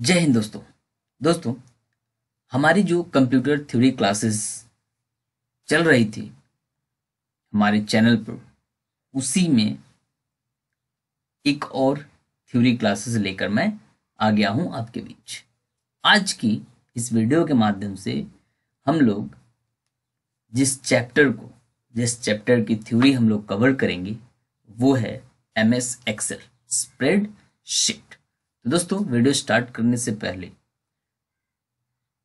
जय हिंद दोस्तों दोस्तों हमारी जो कंप्यूटर थ्योरी क्लासेस चल रही थी हमारे चैनल पर उसी में एक और थ्योरी क्लासेस लेकर मैं आ गया हूं आपके बीच आज की इस वीडियो के माध्यम से हम लोग जिस चैप्टर को जिस चैप्टर की थ्योरी हम लोग कवर करेंगे वो है M S Excel spreadsheet तो दोस्तों वीडियो स्टार्ट करने से पहले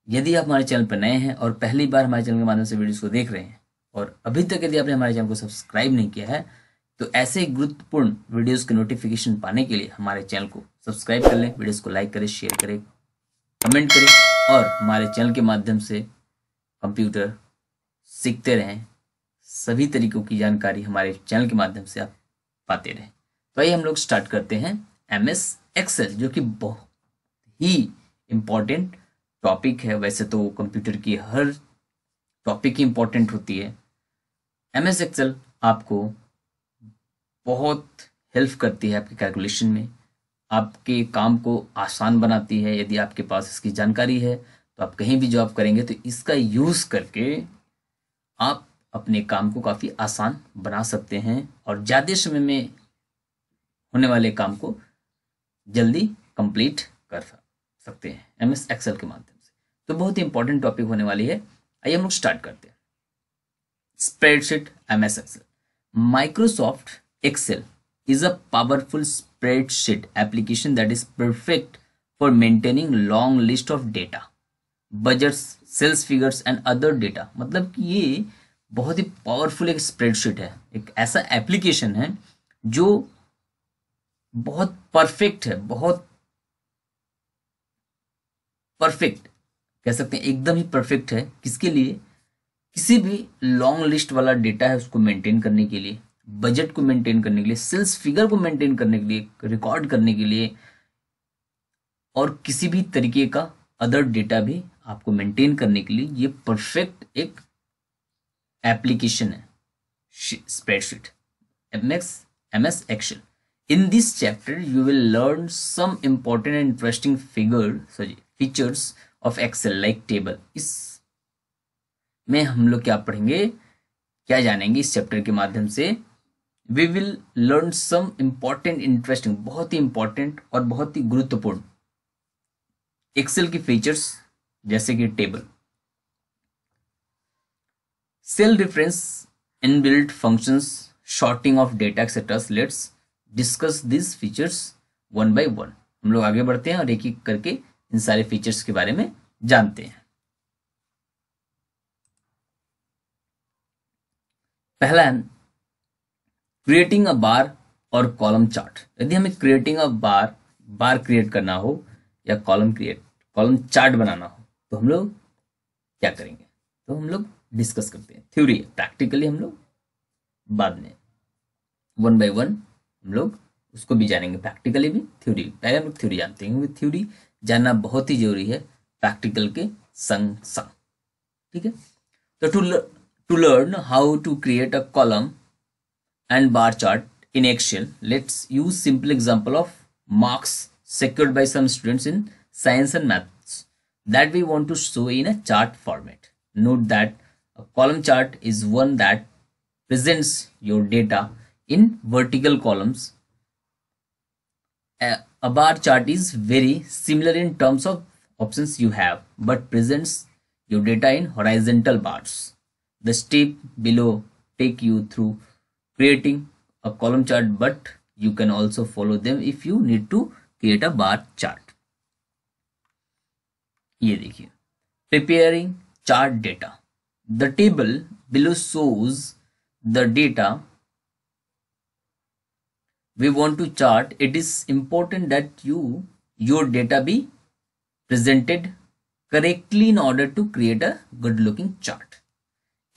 यदि आप हमारे चैनल पर नए हैं और पहली बार हमारे चैनल के माध्यम से वीडियोस को देख रहे हैं और अभी तक यदि आपने हमारे चैनल को सब्सक्राइब नहीं किया है तो ऐसे गुरुत्वपूर्ण वीडियोस के नोटिफिकेशन पाने के लिए हमारे चैनल को सब्सक्राइब कर लें वीडियोज को लाइक करें शेयर करें कमेंट करें और हमारे चैनल के माध्यम से कंप्यूटर सीखते रहें सभी तरीकों की जानकारी हमारे चैनल के माध्यम से आप पाते रहें तो आइए हम लोग स्टार्ट करते हैं एम एस एक्सेल जो कि बहुत ही इम्पॉर्टेंट टॉपिक है वैसे तो कंप्यूटर की हर टॉपिक ही इम्पॉर्टेंट होती है एम एस एक्सेल आपको बहुत हेल्प करती है आपके कैलकुलेशन में आपके काम को आसान बनाती है यदि आपके पास इसकी जानकारी है तो आप कहीं भी जॉब करेंगे तो इसका यूज़ करके आप अपने काम को काफ़ी आसान बना सकते हैं और ज़्यादा समय में होने वाले काम को जल्दी कंप्लीट कर सकते हैं एम एस एक्सेल के माध्यम से तो बहुत ही इंपॉर्टेंट टॉपिक होने वाली है आइए हम लोग स्टार्ट करते हैं spreadsheet M S Excel Microsoft Excel is a powerful spreadsheet application that is perfect for maintaining long list of data budgets sales figures and other data मतलब कि ये बहुत ही पावरफुल एक स्प्रेडशीट है एक ऐसा एप्लीकेशन है जो बहुत परफेक्ट है बहुत परफेक्ट कह सकते हैं एकदम ही परफेक्ट है किसके लिए किसी भी लॉन्ग लिस्ट वाला डेटा है उसको मेंटेन करने के लिए बजट को मेंटेन करने के लिए सेल्स फिगर को मेंटेन करने के लिए रिकॉर्ड करने के लिए और किसी भी तरीके का अदर डेटा भी आपको मेंटेन करने के लिए ये परफेक्ट एक एप्लीकेशन है spreadsheet M X M S action in this chapter you will learn some important and interesting figure sorry features of Excel like table इस में हम लोग क्या पढ़ेंगे क्या जानेंगे इस चैप्टर के माध्यम से we will learn some important interesting बहुत ही इंपॉर्टेंट और बहुत ही गुरुत्वपूर्ण एक्सेल की फीचर्स जैसे कि table cell reference inbuilt functions sorting of data etcetera let's discuss this features one by one हम लोग आगे बढ़ते हैं और एक एक करके इन सारे फीचर्स के बारे में जानते हैं पहला क्रिएटिंग अ बार और कॉलम चार्ट यदि हमें creating a bar bar create करना हो या कॉलम क्रिएट कॉलम चार्ट बनाना हो तो हम लोग क्या करेंगे तो हम लोग डिस्कस करते हैं थ्योरी प्रैक्टिकली हम लोग बाद में वन बाय वन हम लोग उसको भी जानेंगे प्रैक्टिकली भी थ्योरी पहले हम लोग थ्योरी जानते हैं क्योंकि थ्योरी जानना बहुत ही जरूरी है प्रैक्टिकल के संग संग ठीक है तो to to learn how to create a column and bar chart in Excel let's use simple example of marks secured by some students in science and maths that we want to show in a chart format note that column chart is one that presents your data in vertical columns. A, bar chart is very similar in terms of options you have but presents your data in horizontal bars. The step below take you through creating a column chart but you can also follow them if you need to create a bar chart. ये preparing chart data. The table below shows the data we want to chart it is important that you your data be presented correctly in order to create a good looking chart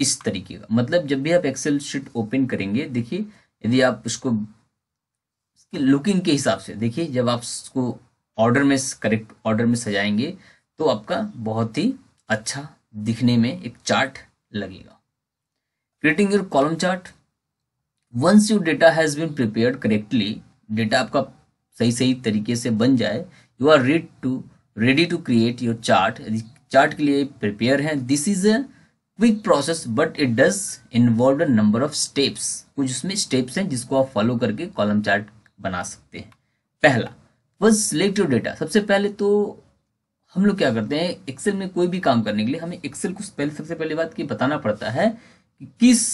इस तरीके का मतलब जब भी आप Excel sheet open करेंगे देखिए यदि आप उसको इसकी लुकिंग के हिसाब से देखिए जब आप उसको ऑर्डर में करेक्ट ऑर्डर में सजाएंगे तो आपका बहुत ही अच्छा दिखने में एक चार्ट लगेगा creating your column chart once you data has been prepared correctly data आपका सही सही तरीके से बन जाए you are red to ready to create your chart chart के लिए प्रिपेयर हैं this is a quick process but it does involve a number of steps कुछ उसमें स्टेप्स हैं जिसको आप फॉलो करके कॉलम चार्ट बना सकते हैं पहला वज सिलेक्ट योर डेटा सबसे पहले तो हम लोग क्या करते हैं एक्सेल में कोई भी काम करने के लिए हमें एक्सेल को पहले सबसे पहले बात की बताना पड़ता है कि किस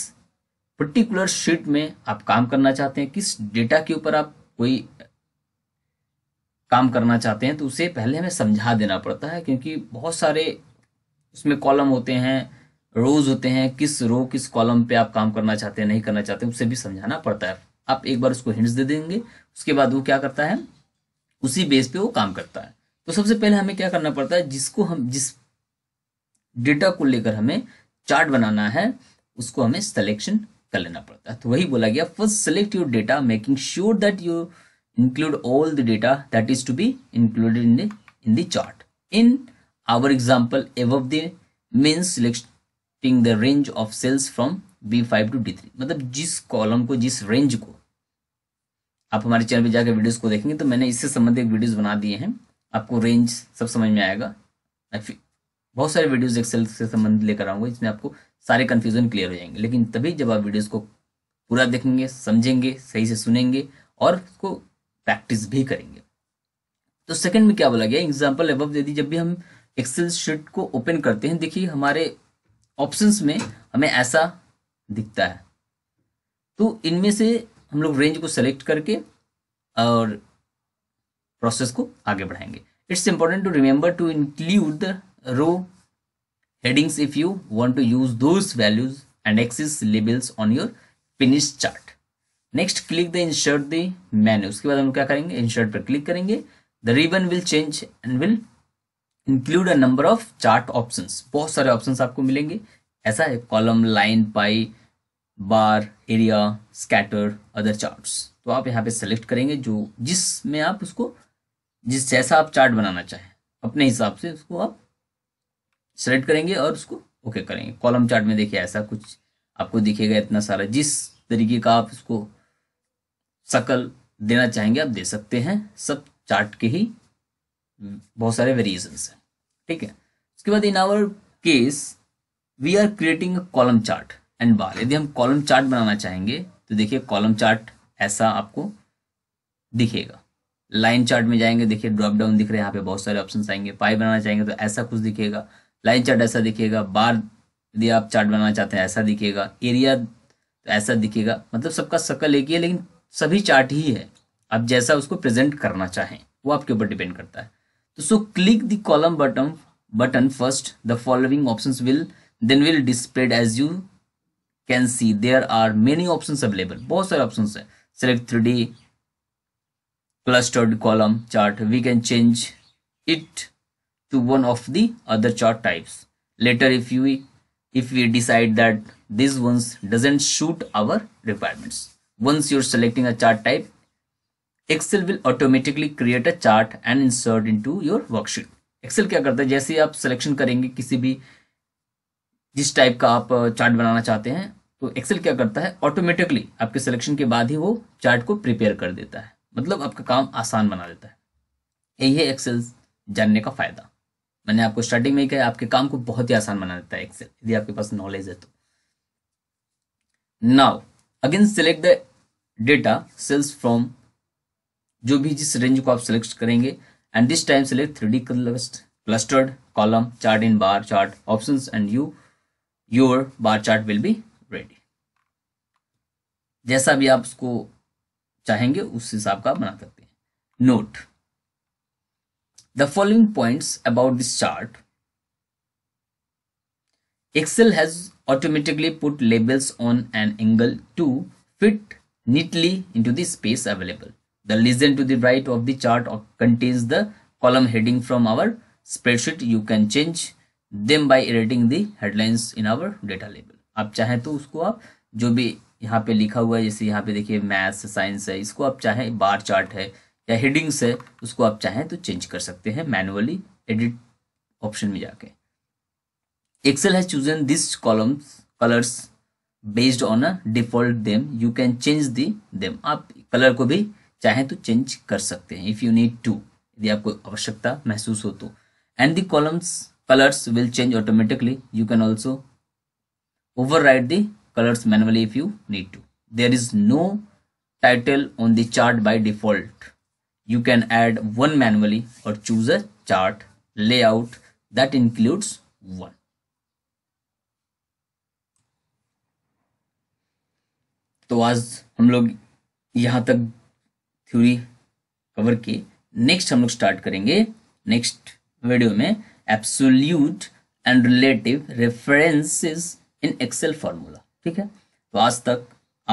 पर्टिकुलर शीट में आप काम करना चाहते हैं किस डेटा के ऊपर आप कोई काम करना चाहते हैं तो उसे पहले हमें समझा देना पड़ता है क्योंकि बहुत सारे उसमें कॉलम होते हैं रोज होते हैं किस रो किस कॉलम पे आप काम करना चाहते हैं नहीं करना चाहते हैं उसे भी समझाना पड़ता है आप एक बार उसको हिंट्स दे देंगे उसके बाद वो क्या करता है उसी बेस पे वो काम करता है तो सबसे पहले हमें क्या करना पड़ता है जिसको हम जिस डेटा को लेकर हमें चार्ट बनाना है उसको हमें सिलेक्शन कर लेना पड़ता है तो वही बोला गया first select your data making sure that you include all the data that is to be included in the in in our example एव example above selecting the range of cells from B five to D three मतलब जिस column को जिस range को आप हमारे channel पे जाकर वीडियोस को देखेंगे तो मैंने इससे संबंधित वीडियोस बना दिए हैं आपको रेंज सब समझ में आएगा बहुत सारे वीडियोस एक्सेल से संबंधित लेकर आऊंगा इसमें आपको सारे कन्फ्यूजन क्लियर हो जाएंगे लेकिन तभी जब आप वीडियोज़ को पूरा देखेंगे समझेंगे सही से सुनेंगे और उसको प्रैक्टिस भी करेंगे तो सेकंड में क्या बोला गया एग्जाम्पल एबव दे दी जब भी हम एक्सेल शीट को ओपन करते हैं देखिए हमारे ऑप्शंस में हमें ऐसा दिखता है तो इनमें से हम लोग रेंज को सेलेक्ट करके और प्रोसेस को आगे बढ़ाएंगे it's important to remember to include the row headings if you want to use those values and axis labels on your finish chart next click the insert the menu उसके बाद हम क्या करेंगे insert पर click करेंगे the ribbon will change and will include a number of chart options बहुत सारे options आपको मिलेंगे ऐसा है column line pie bar area scatter other charts तो आप यहाँ पे select करेंगे जो जिसमें आप उसको जिस जैसा आप chart बनाना चाहें अपने हिसाब से उसको आप सेलेक्ट करेंगे और उसको ओके करेंगे कॉलम चार्ट में देखिए ऐसा कुछ आपको दिखेगा इतना सारा जिस तरीके का आप उसको सकल देना चाहेंगे आप दे सकते हैं सब चार्ट के ही बहुत सारे वेरिएशन है ठीक है उसके बाद in our case we are creating a column chart and bar यदि हम कॉलम चार्ट बनाना चाहेंगे तो देखिए कॉलम चार्ट ऐसा आपको दिखेगा लाइन चार्ट में जाएंगे देखिए ड्रॉप डाउन दिख रहे हैं यहाँ पे बहुत सारे ऑप्शन आएंगे पाई बनाना चाहेंगे तो ऐसा कुछ दिखेगा लाइन चार्ट ऐसा दिखेगा बार यदि आप चार्ट बनाना चाहते हैं ऐसा दिखेगा एरिया तो ऐसा दिखेगा मतलब सबका शक्ल एक ही है लेकिन सभी चार्ट ही है आप जैसा उसको प्रेजेंट करना चाहें वो आपके ऊपर डिपेंड करता है तो so click the column button button first the following option will then will displayed as you can see there are many option available बहुत सारे ऑप्शन है select three D clustered column chart we can change it to one of the other chart types. Later if we if we decide that this ones doesn't suit our requirements. Once you're selecting a chart type, Excel will automatically create a chart and insert into your worksheet. Excel kya karta hai jaise hi aap selection karenge kisi bhi jis type ka aap chart banana chahte hain तो Excel क्या करता है automatically आपके selection के बाद ही वो chart को prepare कर देता है मतलब आपका काम आसान बना देता है यही है एक्सेल जानने का फायदा मैंने आपको स्टार्टिंग में ही कहा आपके काम को बहुत ही आसान बना देता है एक्सेल यदि आपके पास नॉलेज है तो now again select the data cells from जो भी जिस रेंज को आप सिलेक्ट करेंगे and this time select three D clustered column chart in bar chart option and you your bar chart will be ready जैसा भी आप उसको चाहेंगे उस हिसाब का बना सकते हैं note the following points about this chart. Excel has automatically put labels on an angle to fit neatly into the space available. The legend to the right of the chart contains the column heading from our spreadsheet. You can change them by editing the headlines in our data label. आप चाहें तो उसको आप जो भी यहाँ पे लिखा हुआ है जैसे यहाँ पे देखिए मैथ्स साइंस है इसको आप चाहें बार चार्ट है या हेडिंग्स है उसको आप चाहें तो चेंज कर सकते हैं मैनुअली एडिट ऑप्शन में जाके Excel has chosen this columns colours based on a default them you can change the them आप कलर को भी चाहें तो चेंज कर सकते हैं इफ़ यू नीड टू यदि आपको आवश्यकता महसूस हो तो and the columns colours will change automatically you can also overwrite the colours manually if you need to there is no title on the chart by default you can add one manually or choose a chart layout that includes one. तो आज हम लोग यहां तक theory cover की next हम लोग start करेंगे नेक्स्ट वीडियो में absolute and relative references in Excel formula ठीक है तो आज तक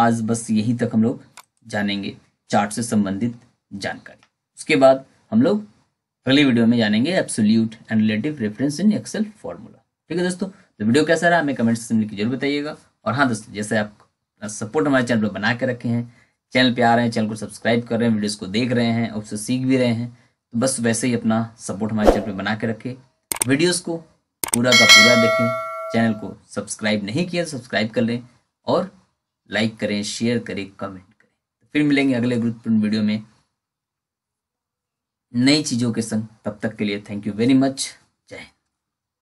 आज बस यही तक हम लोग जानेंगे चार्ट से संबंधित जानकारी उसके बाद हम लोग अगली वीडियो में जानेंगे absolute and relative reference in Excel formula ठीक है दोस्तों तो वीडियो कैसा रहा हमें कमेंट सेक्शन में जरूर बताइएगा और हाँ दोस्तों जैसे आप सपोर्ट हमारे चैनल पर बना के रखे हैं चैनल पे आ रहे हैं चैनल को सब्सक्राइब कर रहे हैं वीडियोस को देख रहे हैं और उससे सीख भी रहे हैं तो बस वैसे ही अपना सपोर्ट हमारे चैनल पर बना के रखें वीडियोज़ को पूरा का पूरा देखें चैनल को सब्सक्राइब नहीं किया सब्सक्राइब तो कर लें और लाइक करें शेयर करें कमेंट करें फिर मिलेंगे अगले ग्रुप वीडियो में नई चीज़ों के संग तब तक के लिए थैंक यू वेरी मच